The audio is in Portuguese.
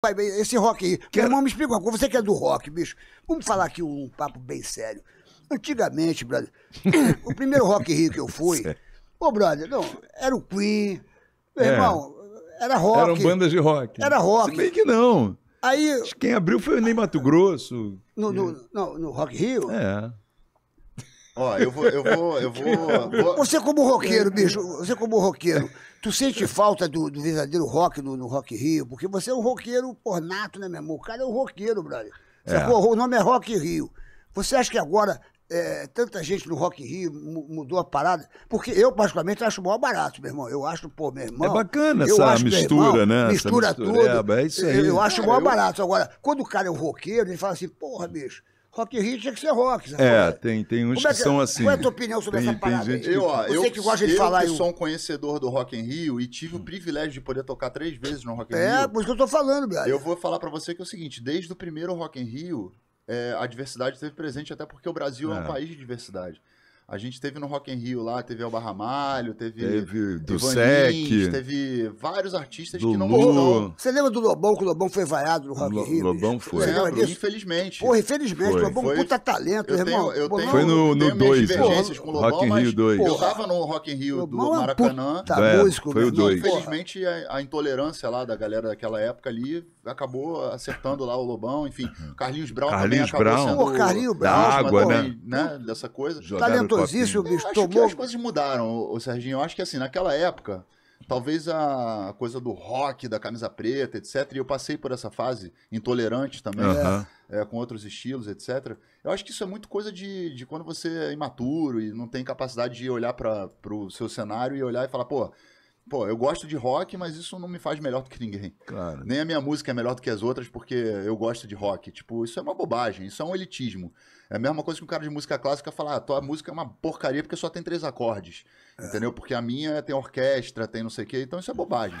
Pai, esse rock aí. Que... Meu irmão, me explica uma coisa. Você que é do rock, bicho. Vamos falar aqui um papo bem sério. Antigamente, brother, o primeiro Rock Rio que eu fui, ô, brother, não, era o Queen. Meu é. irmão, era rock. Eram bandas de rock. Era rock. Se bem que não. Aí, Quem abriu foi o Ney Mato Grosso. No, no, no, no Rock Rio? É. Ó, eu vou, eu vou, eu vou, vou... Você como roqueiro, bicho, você como roqueiro, tu sente falta do, do verdadeiro rock no, no, Rock Rio? Porque você é um roqueiro pornato, né, meu irmão? O cara é um roqueiro, brother. É. O nome é Rock Rio. Você acha que agora é, tanta gente no Rock Rio mudou a parada, porque eu, particularmente, acho o maior barato, meu irmão. Eu acho, pô, meu irmão. É bacana essa mistura, irmão, né? Mistura, mistura é, tudo. É, é isso aí. Eu, eu acho o é, maior eu... barato. Agora, quando o cara é um roqueiro, ele fala assim, porra, bicho, Rock in Rio tinha que ser rock. Sabe? É, é tem, tem uns é que, que, são é? assim. Qual é a tua opinião sobre tem, essa parada? Tem gente que... Eu, ó, eu, que gosta de falar falar. Eu sou um conhecedor do Rock in Rio e tive o privilégio de poder tocar três vezes no Rock in é, Rio. É, por isso que eu tô falando, brother. Eu vou falar para você que é o seguinte, desde o primeiro Rock in Rio, é, a diversidade esteve presente, até porque o Brasil é, é um país de diversidade. A gente teve no Rock in Rio lá, teve o Ramalho, teve. Teve do Ivanins, Sec. Teve vários artistas do que não morreram. Você lembra do Lobão, que o Lobão foi vaiado no Rock in Rio? Lobão foi. lembra Infelizmente. Porra, infelizmente. Foi. Lobão, é foi. puta talento, eu irmão. Tenho, eu tenho, foi no 2. Rock in Rio 2. Eu tava no Rock in Rio Lobão do é Maracanã. Puta é, músico, foi o 2. Infelizmente, a, a, intolerância lá da galera daquela época ali acabou acertando lá o Lobão. Enfim, uhum. Carlinhos Brown Carlinhos também Brown. acabou Brown. sendo... Carlinhos Brown. Da água, né? né? Dessa coisa. Talentoso anos assim. isso, eu bicho, acho que as coisas mudaram, o Serginho. Eu acho que assim, naquela época, talvez a coisa do rock, da camisa preta, etc. E eu passei por essa fase intolerante também, uhum. né? é, com outros estilos, etc. Eu acho que isso é muito coisa de, de quando você é imaturo e não tem capacidade de olhar para o seu cenário e olhar e falar, pô, pô, eu gosto de rock, mas isso não me faz melhor do que ninguém. Claro. Nem a minha música é melhor do que as outras porque eu gosto de rock. Tipo, isso é uma bobagem, isso é um elitismo. É a mesma coisa que um cara de música clássica falar, ah, tua música é uma porcaria porque só tem três acordes. É. Entendeu? Porque a minha tem orquestra, tem não sei o quê, então isso é bobagem.